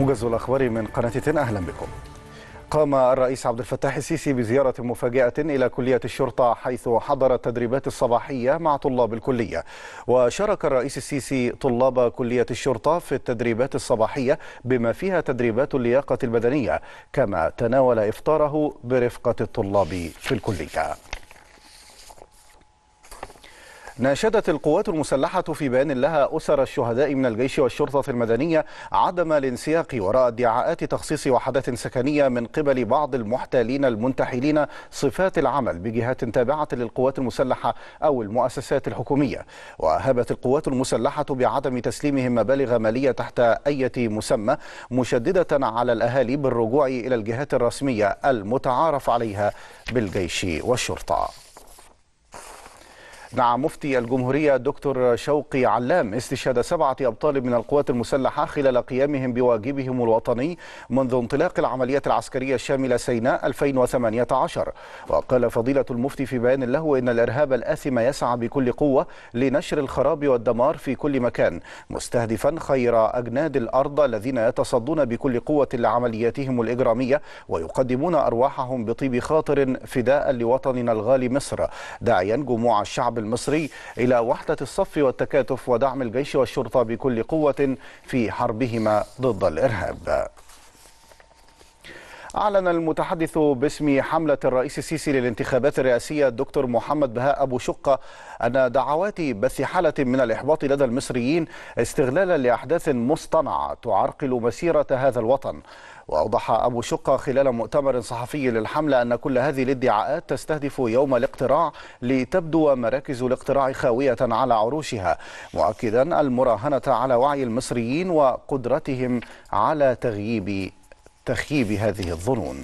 موجز الأخبار من قناة تن أهلا بكم قام الرئيس عبد الفتاح السيسي بزيارة مفاجئة إلى كلية الشرطة حيث حضر التدريبات الصباحية مع طلاب الكلية وشارك الرئيس السيسي طلاب كلية الشرطة في التدريبات الصباحية بما فيها تدريبات اللياقة البدنية كما تناول إفطاره برفقة الطلاب في الكلية ناشدت القوات المسلحة في بيان لها أسر الشهداء من الجيش والشرطة المدنية عدم الانسياق وراء ادعاءات تخصيص وحدات سكنية من قبل بعض المحتالين المنتحلين صفات العمل بجهات تابعة للقوات المسلحة أو المؤسسات الحكومية وهبت القوات المسلحة بعدم تسليمهم مبالغ مالية تحت أي مسمى مشددة على الأهالي بالرجوع إلى الجهات الرسمية المتعارف عليها بالجيش والشرطة مع مفتي الجمهورية دكتور شوقي علام استشهاد سبعة أبطال من القوات المسلحة خلال قيامهم بواجبهم الوطني منذ انطلاق العملية العسكرية الشاملة سيناء 2018 وقال فضيلة المفتي في بيان له إن الإرهاب الآثم يسعى بكل قوة لنشر الخراب والدمار في كل مكان مستهدفا خير أجناد الأرض الذين يتصدون بكل قوة لعملياتهم الإجرامية ويقدمون أرواحهم بطيب خاطر فداء لوطننا الغالي مصر داعيا جموع الشعب المصري إلى وحدة الصف والتكاتف ودعم الجيش والشرطة بكل قوة في حربهما ضد الإرهاب أعلن المتحدث باسم حملة الرئيس السيسي للانتخابات الرئاسية الدكتور محمد بهاء أبو شقة أن دعوات بث حالة من الإحباط لدى المصريين استغلالا لأحداث مصطنعة تعرقل مسيرة هذا الوطن وأوضح أبو شقة خلال مؤتمر صحفي للحملة أن كل هذه الادعاءات تستهدف يوم الاقتراع لتبدو مراكز الاقتراع خاوية على عروشها مؤكدا المراهنة على وعي المصريين وقدرتهم على تغييب تخييب هذه الظنون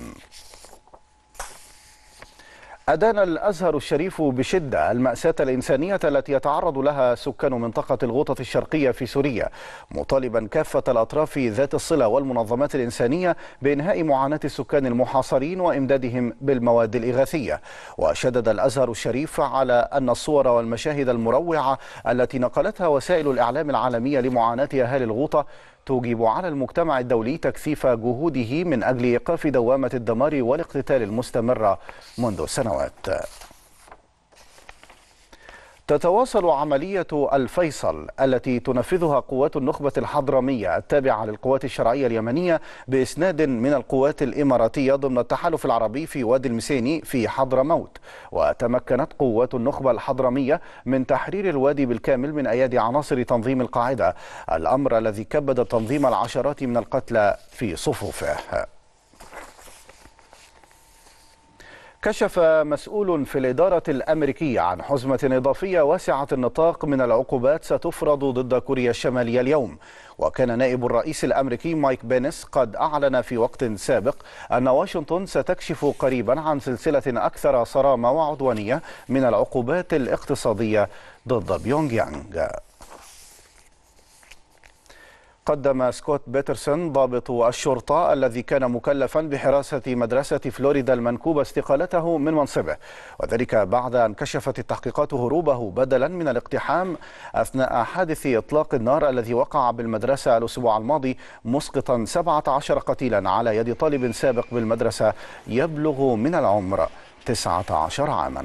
أدان الأزهر الشريف بشدة المأساة الإنسانية التي يتعرض لها سكان منطقة الغوطة الشرقية في سوريا مطالبا كافة الأطراف ذات الصلة والمنظمات الإنسانية بإنهاء معاناة السكان المحاصرين وإمدادهم بالمواد الإغاثية وشدد الأزهر الشريف على أن الصور والمشاهد المروعة التي نقلتها وسائل الإعلام العالمية لمعاناة أهالي الغوطة توجب على المجتمع الدولي تكثيف جهوده من أجل إيقاف دوامة الدمار والاقتتال المستمرة منذ سنوات تتواصل عملية الفيصل التي تنفذها قوات النخبة الحضرمية التابعة للقوات الشرعية اليمنية بإسناد من القوات الإماراتية ضمن التحالف العربي في وادي المسيني في حضرموت وتمكنت قوات النخبة الحضرمية من تحرير الوادي بالكامل من أيادي عناصر تنظيم القاعدة الأمر الذي كبد تنظيم العشرات من القتلى في صفوفه كشف مسؤول في الإدارة الأمريكية عن حزمة إضافية واسعة النطاق من العقوبات ستفرض ضد كوريا الشمالية اليوم وكان نائب الرئيس الأمريكي مايك بينس قد أعلن في وقت سابق أن واشنطن ستكشف قريبا عن سلسلة أكثر صرامة وعدوانية من العقوبات الاقتصادية ضد بيونغ يانغ قدم سكوت بيترسون ضابط الشرطة الذي كان مكلفا بحراسة مدرسة فلوريدا المنكوبة استقالته من منصبه وذلك بعد أن كشفت التحقيقات هروبه بدلا من الاقتحام أثناء حادث إطلاق النار الذي وقع بالمدرسة الأسبوع الماضي مسقطا 17 قتيلا على يد طالب سابق بالمدرسة يبلغ من العمر 19 عاماً